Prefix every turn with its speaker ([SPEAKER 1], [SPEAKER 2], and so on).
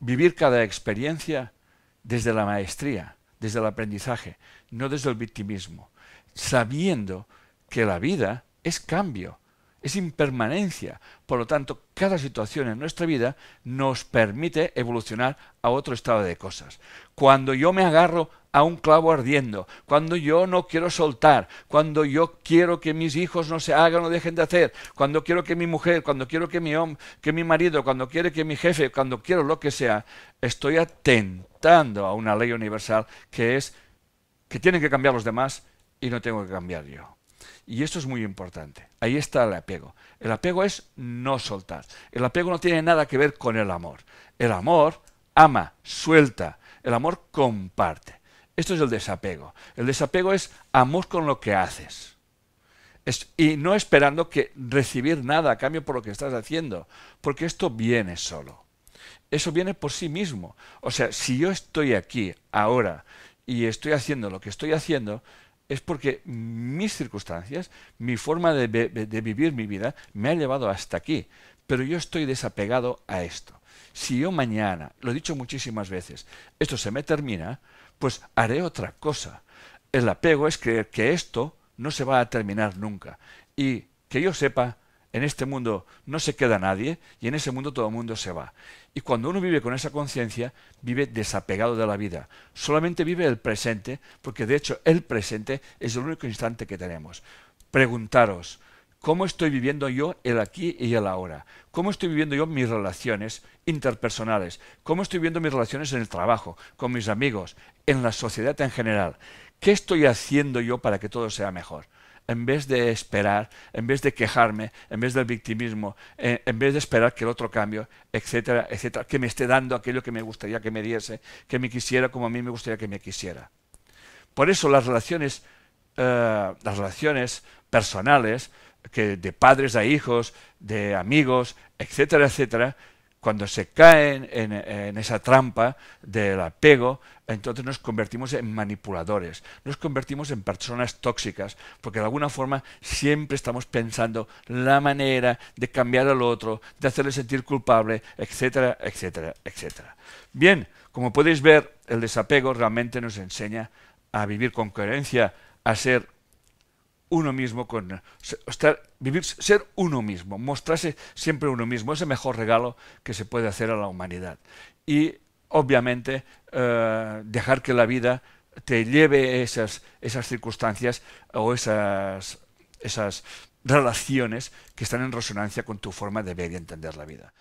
[SPEAKER 1] vivir cada experiencia desde la maestría, desde el aprendizaje, no desde el victimismo, sabiendo que la vida es cambio, es impermanencia. Por lo tanto, cada situación en nuestra vida nos permite evolucionar a otro estado de cosas. Cuando yo me agarro a un clavo ardiendo, cuando yo no quiero soltar, cuando yo quiero que mis hijos no se hagan o dejen de hacer, cuando quiero que mi mujer, cuando quiero que mi hombre, que mi marido, cuando quiero que mi jefe, cuando quiero lo que sea, estoy atentando a una ley universal que es que tienen que cambiar los demás y no tengo que cambiar yo. Y esto es muy importante. Ahí está el apego. El apego es no soltar. El apego no tiene nada que ver con el amor. El amor ama, suelta. El amor comparte. Esto es el desapego. El desapego es amor con lo que haces. y no esperando que recibir nada a cambio por lo que estás haciendo, porque esto viene solo. Eso viene por sí mismo. O sea, si yo estoy aquí ahora y estoy haciendo lo que estoy haciendo, es porque mis circunstancias, mi forma de, vivir mi vida, me ha llevado hasta aquí. Pero yo estoy desapegado a esto. Si yo mañana, lo he dicho muchísimas veces, esto se me termina, pues haré otra cosa. El apego es creer que esto no se va a terminar nunca. Y que yo sepa, en este mundo no se queda nadie y en ese mundo todo el mundo se va. Y cuando uno vive con esa conciencia, vive desapegado de la vida. Solamente vive el presente, porque de hecho el presente es el único instante que tenemos. Preguntaros, ¿cómo estoy viviendo yo el aquí y el ahora? ¿Cómo estoy viviendo yo mis relaciones interpersonales? ¿Cómo estoy viviendo mis relaciones en el trabajo, con mis amigos, en la sociedad en general? ¿Qué estoy haciendo yo para que todo sea mejor? en vez de esperar, en vez de quejarme, en vez del victimismo, eh, en, vez de esperar que el otro cambie, etcétera, etcétera, que me esté dando aquello que me gustaría que me diese, que me quisiera como a mí me gustaría que me quisiera. Por eso las relaciones, eh, las relaciones personales, que de padres a hijos, de amigos, etcétera, etcétera, cuando se caen en, esa trampa del apego, entonces nos convertimos en manipuladores, nos convertimos en personas tóxicas, porque de alguna forma siempre estamos pensando la manera de cambiar al otro, de hacerle sentir culpable, etcétera, etcétera, etcétera. Bien, como podéis ver, el desapego realmente nos enseña a vivir con coherencia, a ser uno mismo con vivir, ser uno mismo, mostrarse siempre uno mismo, es el mejor regalo que se puede hacer a la humanidad. Y obviamente eh, dejar que la vida te lleve esas, esas circunstancias o esas, esas relaciones que están en resonancia con tu forma de ver y entender la vida.